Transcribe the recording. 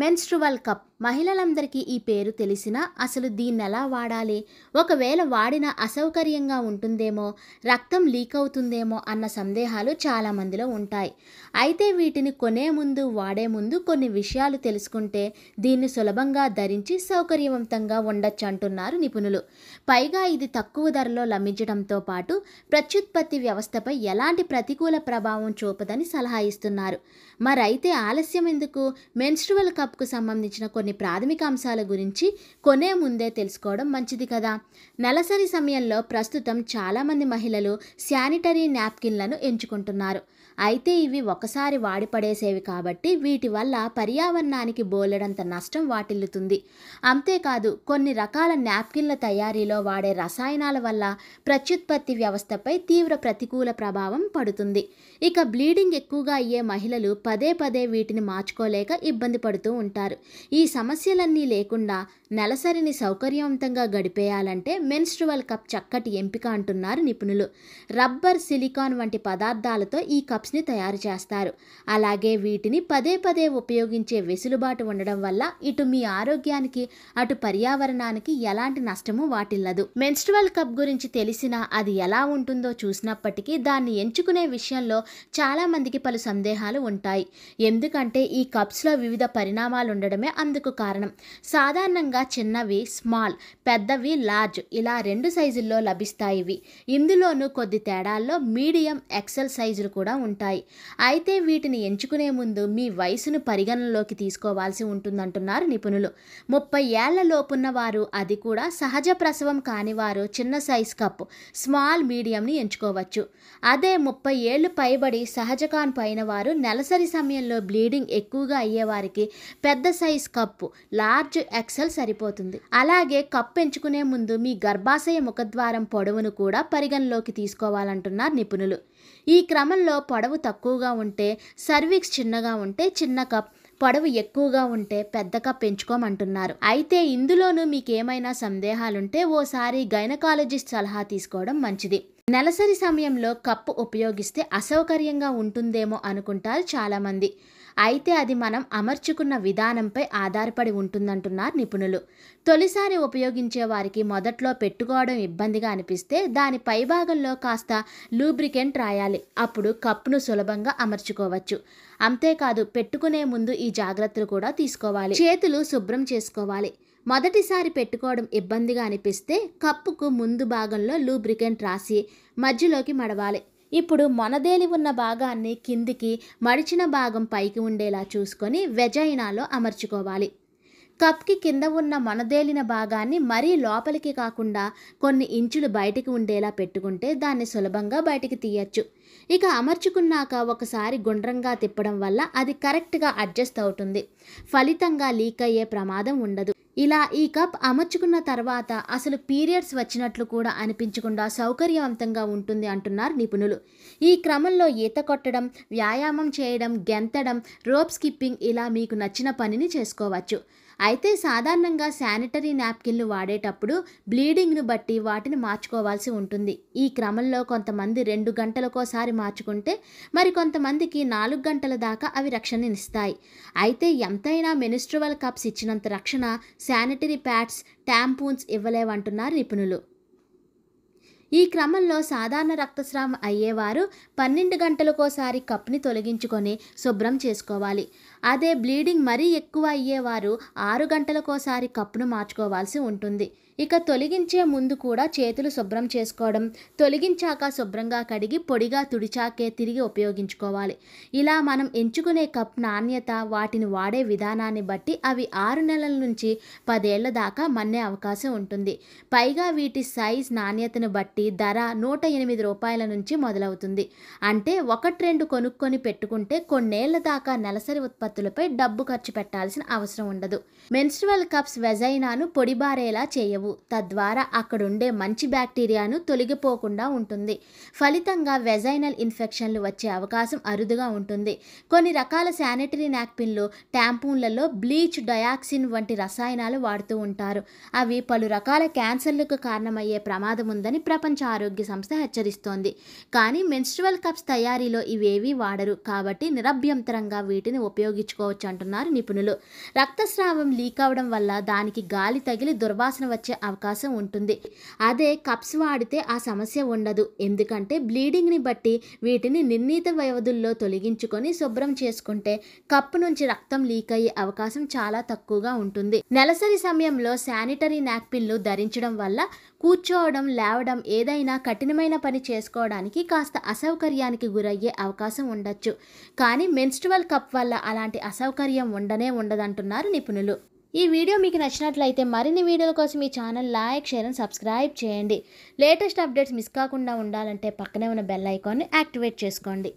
menstrual cup మహిళలందరికీ ఈ పేరు తెలిసినా అసలు దీన్ని ఎలా వాడాలి ఒకవేళ వాడిన అసౌకర్యంగా ఉంటుందేమో రక్తం లీక్ అవుతుందేమో అన్న సందేహాలు చాలామందిలో ఉంటాయి అయితే వీటిని కొనే ముందు వాడే ముందు కొన్ని విషయాలు తెలుసుకుంటే దీన్ని సులభంగా ధరించి సౌకర్యవంతంగా ఉండొచ్చు అంటున్నారు నిపుణులు పైగా ఇది తక్కువ ధరలో లభించడంతో పాటు ప్రత్యుత్పత్తి వ్యవస్థపై ఎలాంటి ప్రతికూల ప్రభావం చూపదని సలహా ఇస్తున్నారు మరైతే ఆలస్యం ఎందుకు మెన్స్ట్రువల్ కప్ మేకప్కు సంబంధించిన కొన్ని ప్రాథమిక అంశాల గురించి కొనే ముందే తెలుసుకోవడం మంచిది కదా నెలసరి సమయంలో ప్రస్తుతం చాలామంది మహిళలు శానిటరీ నాప్కిన్లను ఎంచుకుంటున్నారు అయితే ఇవి ఒకసారి వాడిపడేసేవి కాబట్టి వీటి వల్ల పర్యావరణానికి బోలెడంత నష్టం వాటిల్లుతుంది అంతేకాదు కొన్ని రకాల నాప్కిన్ల తయారీలో వాడే రసాయనాల వల్ల ప్రత్యుత్పత్తి వ్యవస్థపై తీవ్ర ప్రతికూల ప్రభావం పడుతుంది ఇక బ్లీడింగ్ ఎక్కువగా అయ్యే మహిళలు పదే పదే వీటిని మార్చుకోలేక ఇబ్బంది పడుతూ ఉంటారు ఈ సమస్యలన్నీ లేకుండా నెలసరిని సౌకర్యవంతంగా గడిపేయాలంటే మెన్స్ట్రువల్ కప్ చక్కటి ఎంపిక అంటున్నారు నిపుణులు రబ్బర్ సిలికాన్ వంటి పదార్థాలతో ఈ కప్ ల్యాబ్స్ని తయారు చేస్తారు అలాగే వీటిని పదే పదే ఉపయోగించే వెసులుబాటు ఉండడం వల్ల ఇటు మీ ఆరోగ్యానికి అటు పర్యావరణానికి ఎలాంటి నష్టము వాటిల్లదు మెన్స్ట్రువల్ కప్ గురించి తెలిసినా అది ఎలా ఉంటుందో చూసినప్పటికీ దాన్ని ఎంచుకునే విషయంలో చాలా మందికి పలు సందేహాలు ఉంటాయి ఎందుకంటే ఈ కప్స్లో వివిధ పరిణామాలు ఉండడమే అందుకు కారణం సాధారణంగా చిన్నవి స్మాల్ పెద్దవి లార్జ్ ఇలా రెండు సైజుల్లో లభిస్తాయి ఇందులోనూ కొద్ది తేడాల్లో మీడియం ఎక్సెల్ సైజులు కూడా ఉంటాయి ఉంటాయి అయితే వీటిని ఎంచుకునే ముందు మీ వయసును పరిగణనలోకి తీసుకోవాల్సి ఉంటుందంటున్నారు నిపుణులు ముప్పై ఏళ్ల లోపున్న వారు అది కూడా సహజ ప్రసవం కానివారు చిన్న సైజ్ కప్ స్మాల్ మీడియంని ఎంచుకోవచ్చు అదే ముప్పై ఏళ్ళు పైబడి సహజ కాన్ పైన వారు నెలసరి సమయంలో బ్లీడింగ్ ఎక్కువగా అయ్యేవారికి పెద్ద సైజ్ కప్పు లార్జ్ ఎక్సెల్ సరిపోతుంది అలాగే కప్ ఎంచుకునే ముందు మీ గర్భాశయ ముఖద్వారం పొడవును కూడా పరిగణలోకి తీసుకోవాలంటున్నారు నిపుణులు ఈ క్రమంలో పొడవు పొడవు తక్కువగా ఉంటే సర్వీక్స్ చిన్నగా ఉంటే చిన్న కప్ పొడవు ఎక్కువగా ఉంటే పెద్ద కప్ పెంచుకోమంటున్నారు అయితే ఇందులోనూ మీకు ఏమైనా సందేహాలుంటే ఓసారి గైనకాలజిస్ట్ సలహా తీసుకోవడం మంచిది నెలసరి సమయంలో కప్పు ఉపయోగిస్తే అసౌకర్యంగా ఉంటుందేమో అనుకుంటారు చాలామంది అయితే అది మనం అమర్చుకున్న విధానంపై ఆధారపడి ఉంటుందంటున్నారు నిపుణులు తొలిసారి ఉపయోగించే వారికి మొదట్లో పెట్టుకోవడం ఇబ్బందిగా అనిపిస్తే దాని పైభాగంలో కాస్త లూబ్రికెంట్ రాయాలి అప్పుడు కప్పును సులభంగా అమర్చుకోవచ్చు అంతేకాదు పెట్టుకునే ముందు ఈ జాగ్రత్తలు కూడా తీసుకోవాలి చేతులు శుభ్రం చేసుకోవాలి మొదటిసారి పెట్టుకోవడం ఇబ్బందిగా అనిపిస్తే కప్పుకు ముందు భాగంలో లూబ్రికెంట్ రాసి మధ్యలోకి మడవాలి ఇప్పుడు మొనదేలి ఉన్న భాగాన్ని కిందికి మడిచిన భాగం పైకి ఉండేలా చూసుకొని వెజైనాలో అమర్చుకోవాలి కప్కి కింద ఉన్న మొనదేలిన భాగాన్ని మరీ లోపలికి కాకుండా కొన్ని ఇంచులు బయటికి ఉండేలా పెట్టుకుంటే దాన్ని సులభంగా బయటికి తీయచ్చు ఇక అమర్చుకున్నాక ఒకసారి గుండ్రంగా తిప్పడం వల్ల అది కరెక్ట్గా అడ్జస్ట్ అవుతుంది ఫలితంగా లీక్ అయ్యే ప్రమాదం ఉండదు ఇలా ఈ కప్ అమర్చుకున్న తర్వాత అసలు పీరియడ్స్ వచ్చినట్లు కూడా అనిపించకుండా సౌకర్యవంతంగా ఉంటుంది అంటున్నారు నిపుణులు ఈ క్రమంలో ఈత కొట్టడం వ్యాయామం చేయడం గెంతడం రోప్ స్కిప్పింగ్ ఇలా మీకు నచ్చిన పనిని చేసుకోవచ్చు అయితే సాధారణంగా శానిటరీ నాప్కిన్లు వాడేటప్పుడు బ్లీడింగ్ను బట్టి వాటిని మార్చుకోవాల్సి ఉంటుంది ఈ క్రమంలో కొంతమంది రెండు గంటలకోసారి మార్చుకుంటే మరి కొంతమందికి నాలుగు గంటల దాకా అవి రక్షణనిస్తాయి అయితే ఎంతైనా మెనిస్ట్రవల్ కప్స్ ఇచ్చినంత రక్షణ శానిటరీ ప్యాడ్స్ ట్యాంపూన్స్ ఇవ్వలేవంటున్నారు నిపుణులు ఈ క్రమంలో సాధారణ రక్తస్రావం అయ్యేవారు పన్నెండు గంటలకోసారి కప్ని తొలగించుకొని శుభ్రం చేసుకోవాలి అదే బ్లీడింగ్ మరీ ఎక్కువ అయ్యేవారు ఆరు గంటలకోసారి కప్పును మార్చుకోవాల్సి ఉంటుంది ఇక తొలగించే ముందు కూడా చేతులు శుభ్రం చేసుకోవడం తొలగించాక శుభ్రంగా కడిగి పొడిగా తుడిచాకే తిరిగి ఉపయోగించుకోవాలి ఇలా మనం ఎంచుకునే కప్ నాణ్యత వాటిని వాడే విధానాన్ని బట్టి అవి ఆరు నెలల నుంచి పదేళ్ల దాకా మన్నే అవకాశం ఉంటుంది పైగా వీటి సైజ్ నాణ్యతను బట్టి ధర నూట ఎనిమిది రూపాయల నుంచి మొదలవుతుంది అంటే ఒకటి రెండు కొనుక్కొని పెట్టుకుంటే కొన్నేళ్ల దాకా నెలసరి ఉత్పత్తులపై డబ్బు ఖర్చు పెట్టాల్సిన అవసరం ఉండదు మెన్స్ట్రువల్ కప్స్ వెజైనాను పొడిబారేలా చేయవు చేయవు తద్వారా అక్కడుండే మంచి బ్యాక్టీరియాను తొలగిపోకుండా ఉంటుంది ఫలితంగా వెజైనల్ ఇన్ఫెక్షన్లు వచ్చే అవకాశం అరుదుగా ఉంటుంది కొన్ని రకాల శానిటరీ నాప్కిన్లు ట్యాంపూన్లలో బ్లీచ్ డయాక్సిన్ వంటి రసాయనాలు వాడుతూ ఉంటారు అవి పలు రకాల క్యాన్సర్లకు కారణమయ్యే ప్రమాదం ఉందని ప్రపంచ ఆరోగ్య సంస్థ హెచ్చరిస్తోంది కానీ మెన్స్ట్రువల్ కప్స్ తయారీలో ఇవేవీ వాడరు కాబట్టి నిరభ్యంతరంగా వీటిని ఉపయోగించుకోవచ్చు అంటున్నారు నిపుణులు రక్తస్రావం లీక్ అవడం వల్ల దానికి గాలి తగిలి దుర్వాసన వచ్చే అవకాశం ఉంటుంది అదే కప్స్ వాడితే ఆ సమస్య ఉండదు ఎందుకంటే బ్లీడింగ్ని బట్టి వీటిని నిర్ణీత వ్యవధుల్లో తొలగించుకొని శుభ్రం చేసుకుంటే కప్పు నుంచి రక్తం లీక్ అయ్యే అవకాశం చాలా తక్కువగా ఉంటుంది నెలసరి సమయంలో శానిటరీ నాప్కిన్లు ధరించడం వల్ల కూర్చోవడం లేవడం ఏదైనా కఠినమైన పని చేసుకోవడానికి కాస్త అసౌకర్యానికి గురయ్యే అవకాశం ఉండొచ్చు కానీ మెన్స్ట్రువల్ కప్ వల్ల అలాంటి అసౌకర్యం ఉండనే ఉండదంటున్నారు నిపుణులు ఈ వీడియో మీకు నచ్చినట్లయితే మరిన్ని వీడియోల కోసం మీ channel like share and subscribe చేయండి లేటెస్ట్ అప్డేట్స్ మిస్ కాకుండా ఉండాలంటే పక్కనే ఉన్న బెల్ ఐకాన్ని యాక్టివేట్ చేసుకోండి